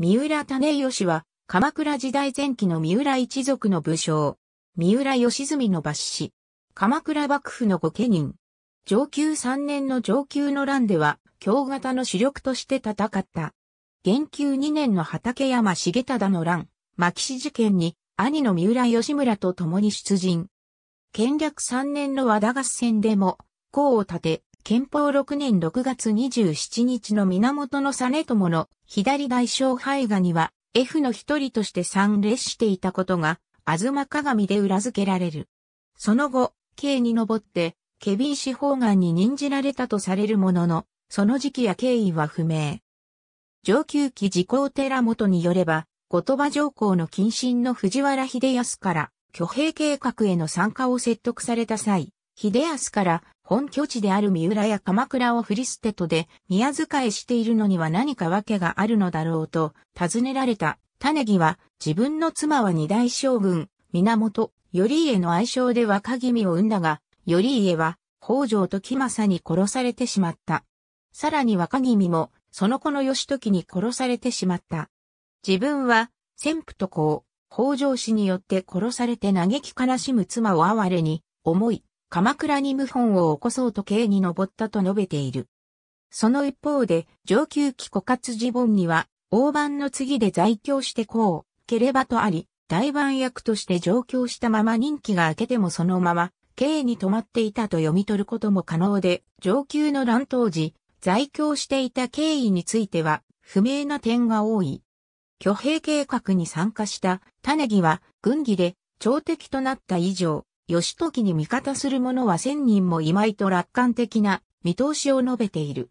三浦種義は、鎌倉時代前期の三浦一族の武将。三浦義澄の抜子。鎌倉幕府の御家人。上級3年の上級の乱では、京型の主力として戦った。元久2年の畠山重忠の乱、牧師事件に、兄の三浦義村と共に出陣。建略3年の和田合戦でも、功を立て、憲法6年6月27日の源の実朝の左大将廃画には F の一人として参列していたことが、ま鏡で裏付けられる。その後、刑に上って、ケビン氏方眼に任じられたとされるものの、その時期や経緯は不明。上級期時効寺元によれば、後鳥羽上皇の近親の藤原秀康から、挙兵計画への参加を説得された際、秀康から本拠地である三浦や鎌倉を振り捨てとで宮遣いしているのには何か訳があるのだろうと尋ねられた種木は自分の妻は二代将軍、源、頼家の愛称で若君を産んだが、頼家は北条と政に殺されてしまった。さらに若君もその子の義時に殺されてしまった。自分は先夫と子を北条氏によって殺されて嘆き悲しむ妻を哀れに思い、鎌倉に謀反を起こそうと刑に上ったと述べている。その一方で、上級期枯渇自本には、大番の次で在京してこう、ければとあり、大番役として上京したまま任期が明けてもそのまま、刑に止まっていたと読み取ることも可能で、上級の乱当時、在京していた経緯については、不明な点が多い。挙兵計画に参加した種木は、軍議で、朝敵となった以上、義時に味方する者は千人もいまいと楽観的な見通しを述べている。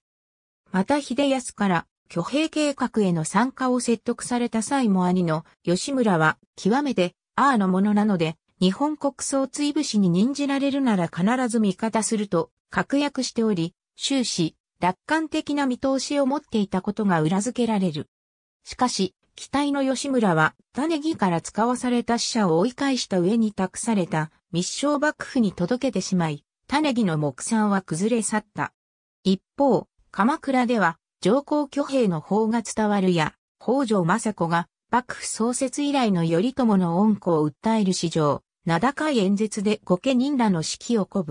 また秀康から挙兵計画への参加を説得された際も兄の吉村は極めてアーのものなので日本国葬追武士に任じられるなら必ず味方すると確約しており、終始楽観的な見通しを持っていたことが裏付けられる。しかし、期待の吉村は種木から使わされた死者を追い返した上に託された密商幕府に届けてしまい、種木の木産は崩れ去った。一方、鎌倉では上皇挙兵の法が伝わるや、北条政子が幕府創設以来の頼朝の恩子を訴える史上、名高い演説で御家人らの指揮を鼓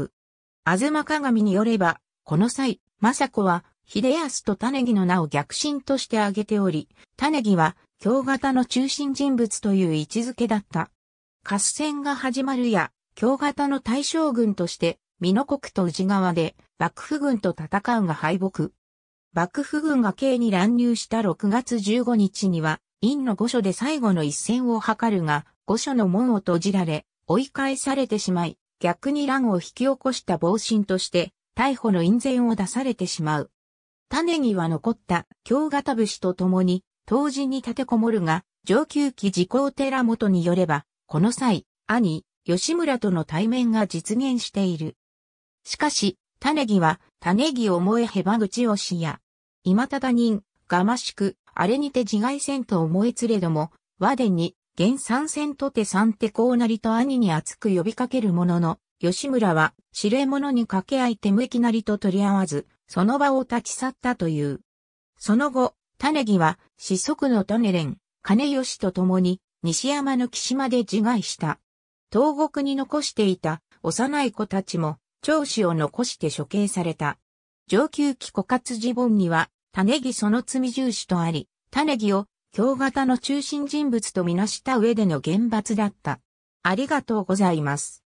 舞。東鏡によれば、この際、政子は、秀康と種木の名を逆進として挙げており、種木は、京型の中心人物という位置づけだった。合戦が始まるや、京型の大将軍として、美濃国と宇治川で、幕府軍と戦うが敗北。幕府軍が京に乱入した6月15日には、院の御所で最後の一戦を図るが、御所の門を閉じられ、追い返されてしまい、逆に乱を引き起こした防震として、逮捕の院前を出されてしまう。種には残った京型武士と共に、当時に立てこもるが、上級期時効寺元によれば、この際、兄、吉村との対面が実現している。しかし、種木は、種木を燃えへば口をしや、今ただ人、がましく、あれにて自害せんと思えつれども、和でに、原三戦とて三手こうなりと兄に熱く呼びかけるものの、吉村は、知れ者に掛け合い手向きなりと取り合わず、その場を立ち去ったという。その後、種木は、子息の種連、金吉と共に、西山の岸まで自害した。東国に残していた幼い子たちも、長子を残して処刑された。上級期枯渇自本には、種木その罪重視とあり、種木を京型の中心人物とみなした上での厳罰だった。ありがとうございます。